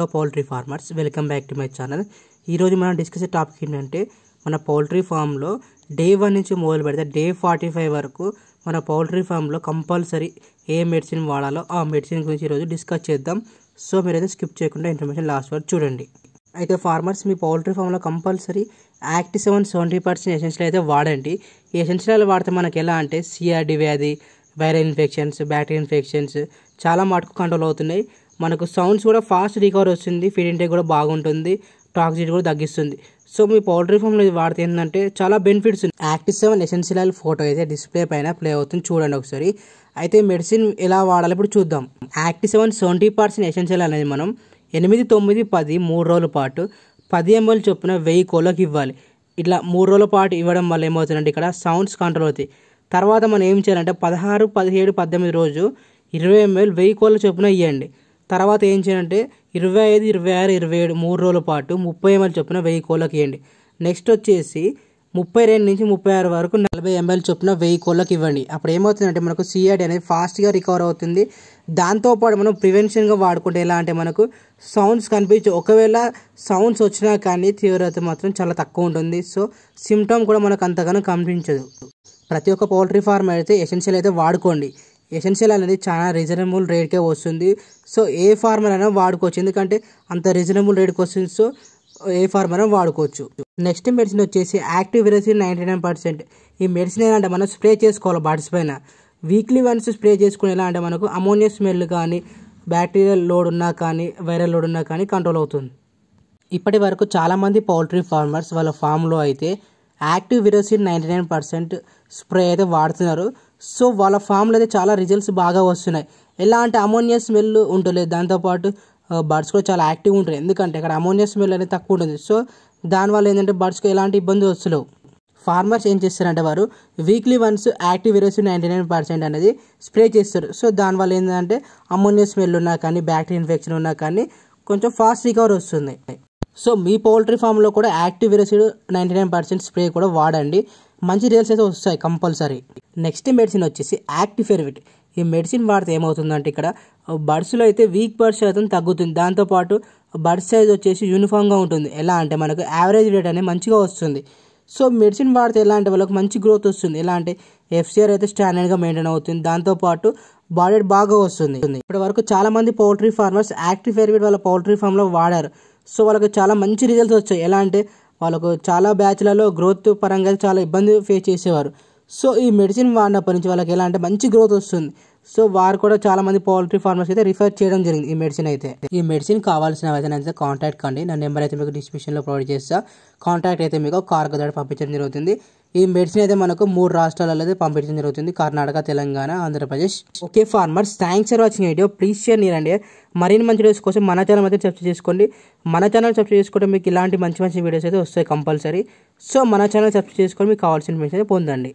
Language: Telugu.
hello poultry farmers welcome back to my channel ఈరోజు మనం డిస్కస్ టాపిక్ ఏంటంటే మన పౌల్ట్రీ ఫామ్లో డే వన్ నుంచి మొదలు పెడితే డే ఫార్టీ ఫైవ్ వరకు మన పౌల్ట్రీ ఫామ్లో కంపల్సరీ ఏ మెడిసిన్ వాడాలో ఆ మెడిసిన్ గురించి ఈరోజు డిస్కస్ చేద్దాం సో మీరైతే స్కిప్ చేయకుండా ఇన్ఫర్మేషన్ లాస్ట్ వరకు చూడండి అయితే ఫార్మర్స్ మీ పౌల్ట్రీ ఫామ్లో compulsory active seven seventy percent essential అయితే వాడండి ఎసెన్షియల్ వాడితే మనకి ఎలా అంటే సిఆర్డి వ్యాధి వైరల్ ఇన్ఫెక్షన్స్ బ్యాక్టీరియల్ ఇన్ఫెక్షన్స్ చాలా మటుకు కంట్రోల్ అవుతున్నాయి మనకు సౌండ్స్ కూడా ఫాస్ట్ రికవర్ వస్తుంది ఫీడ్ ఇంటే కూడా బాగుంటుంది టాక్సిటీ కూడా తగ్గిస్తుంది సో మీ పౌల్ట్రీ ఫామ్లో వాడితే ఏంటంటే చాలా బెనిఫిట్స్ ఉన్నాయి active seven essential oil photo అయితే డిస్ప్లే పైన ప్లే అవుతుంది చూడండి ఒకసారి అయితే మెడిసిన్ ఎలా వాడాలి ఇప్పుడు చూద్దాం active seven seventy percent essential అనేది మనం ఎనిమిది తొమ్మిది పది మూడు రోజుల పాటు పది ఎంఎల్ చొప్పున వెయ్యి కోళ్ళకి ఇవ్వాలి ఇట్లా మూడు రోజుల పాటు ఇవ్వడం వల్ల ఏమవుతుందంటే ఇక్కడ సౌండ్స్ కంట్రోల్ అవుతాయి తర్వాత మనం ఏం చేయాలంటే పదహారు పదిహేడు పద్దెనిమిది రోజు ఇరవై ఎంఎల్ వెయ్యి కోళ్ళ చొప్పున ఇవ్వండి తర్వాత ఏం చేయాలంటే ఇరవై ఐదు ఇరవై ఆరు ఇరవై ఏడు మూడు రోజుల పాటు ముప్పై ఎంఎల్ చొప్పున వెయ్యి కోళ్ళకి ఇవ్వండి నెక్స్ట్ వచ్చేసి ముప్పై రెండు నుంచి ముప్పై ఆరు వరకు నలభై ఎంఎల్ చొప్పున వెయ్యి కోళ్ళకి ఇవ్వండి అప్పుడు ఏమవుతుందంటే మనకు సిఆర్డి అనేది ఫాస్ట్గా రికవర్ అవుతుంది దాంతోపాటు మనం ప్రివెన్షన్గా వాడుకుంటే ఎలా అంటే మనకు సౌండ్స్ కనిపించు ఒకవేళ సౌండ్స్ వచ్చినా కానీ తీవ్రత మాత్రం చాలా తక్కువ ఉంటుంది సో సిమ్టమ్ కూడా మనకు అంతగానో కనిపించదు ప్రతి ఒక్క పౌల్ట్రీ ఫార్మ్ అయితే ఎసెన్షియల్ అయితే వాడుకోండి ఎసెన్షియల్ అనేది చాలా రీజనబుల్ రేట్కే వస్తుంది సో ఏ ఫార్మర్ అయినా వాడుకోవచ్చు ఎందుకంటే అంత రీజనబుల్ రేట్కి వస్తుంది సో ఏ ఫార్మర్ అయినా వాడుకోవచ్చు నెక్స్ట్ మెడిసిన్ వచ్చేసి యాక్టివ్ విరసిన్ నైంటీ నైన్ పర్సెంట్ ఈ మెడిసిన్ ఏంటంటే మనం స్ప్రే చేసుకోవాలి బాడీస్ పైన వీక్లీ వన్స్ స్ప్రే చేసుకుని ఎలా అంటే మనకు అమోనియా స్మెల్ కానీ బ్యాక్టీరియల్ లోడ్ ఉన్నా కానీ వైరల్ లోడ్ ఉన్నా కానీ కంట్రోల్ అవుతుంది ఇప్పటి వరకు చాలామంది పౌల్ట్రీ ఫార్మర్స్ వాళ్ళ ఫామ్లో అయితే యాక్టివ్ విరోసిన్ నైంటీ నైన్ పర్సెంట్ స్ప్రే అయితే వాడుతున్నారు సో వాళ్ళ ఫామ్లో అయితే చాలా రిజల్ట్స్ బాగా వస్తున్నాయి ఎలా అంటే అమోనియా స్మెల్ ఉండలేదు దాంతోపాటు బర్డ్స్ కూడా చాలా యాక్టివ్గా ఉంటాయి ఎందుకంటే ఇక్కడ అమోనియా స్మెల్ అనేది తక్కువ ఉంటుంది సో దానివల్ల ఏంటంటే బర్డ్స్కి ఎలాంటి ఇబ్బంది వస్తలేవు ఫార్మర్స్ ఏం చేస్తారంటే వారు weekly once active virus ninety nine percent అనేది స్ప్రే చేస్తారు సో దానివల్ల ఏంటంటే అమోనియా స్మెల్ ఉన్నా కానీ బ్యాక్టీరియా ఇన్ఫెక్షన్ ఉన్నా కానీ కొంచెం ఫాస్ట్ రికవర్ వస్తుంది సో మీ పౌల్ట్రీ ఫామ్లో కూడా యాక్టివ్ విరసిడ్ నైంటీ నైన్ పర్సెంట్ స్ప్రే కూడా వాడండి మంచి రిజల్ట్స్ అయితే వస్తాయి కంపల్సరీ నెక్స్ట్ మెడిసిన్ వచ్చేసి యాక్టిఫెర్విట్ ఈ మెడిసిన్ వాడితే ఏమవుతుందంటే ఇక్కడ బర్డ్స్లో అయితే వీక్ బర్డ్స్ శాతం తగ్గుతుంది దాంతోపాటు బర్డ్ సైజ్ వచ్చేసి యూనిఫామ్గా ఉంటుంది ఎలా అంటే మనకు యావరేజ్ రేట్ అనేది మంచిగా వస్తుంది సో మెడిసిన్ వాడితే ఎలా అంటే వాళ్ళకి మంచి గ్రోత్ వస్తుంది ఎలా అంటే ఎఫ్సిఆర్ అయితే స్టాండర్డ్గా మెయింటైన్ అవుతుంది దాంతోపాటు బాడీ బాగా వస్తుంది ఇప్పటి వరకు చాలామంది పౌల్ట్రీ ఫార్మర్స్ యాక్టివ్ ఫెర్విడ్ వాళ్ళ పౌల్ట్రీ ఫామ్లో వాడారు సో వాళ్ళకి చాలా మంచి రిజల్ట్స్ వచ్చాయి ఎలా అంటే వాళ్ళకు చాలా బ్యాచ్లలో గ్రోత్ పరంగా చాలా ఇబ్బంది ఫేస్ చేసేవారు సో ఈ మెడిసిన్ వాడినప్పటి నుంచి వాళ్ళకి ఎలా అంటే మంచి గ్రోత్ వస్తుంది సో వారు కూడా చాలా మంది పౌల్ట్రీ ఫార్మర్స్ అయితే రిఫర్ చేయడం జరిగింది ఈ మెడిసిన్ అయితే ఈ మెడిసిన్ కావాల్సిన అయితే కాంటాక్ట్ కండి నా నెంబర్ అయితే మీకు డిస్క్రిప్షన్లో ప్రొవైడ్ చేస్తా కాంటాక్ట్ అయితే మీకు కార్ కదా పంపించడం జరుగుతుంది ఈ మెడిసిన్ అయితే మనకు మూడు రాష్ట్రాలలో అయితే పంపించడం జరుగుతుంది Karnataka Telangana Andhra Pradesh okay farmers thanks for watching video please share నేనండి మరిన్ని మంచి వీడియోస్ కోసం మన ఛానల్ అయితే సబ్స్క్రైబ్ చేసుకోండి మన ఛానల్ సబ్స్క్రైబ్ చేసుకుంటే మీకు ఇలాంటి మంచి మంచి వీడియోస్ అయితే వస్తాయి కంపల్సరీ సో మన ఛానల్ సబ్స్క్రైబ్ చేసుకొని మీకు కావాల్సిన ఇన్ఫర్మేషన్ అయితే పొందండి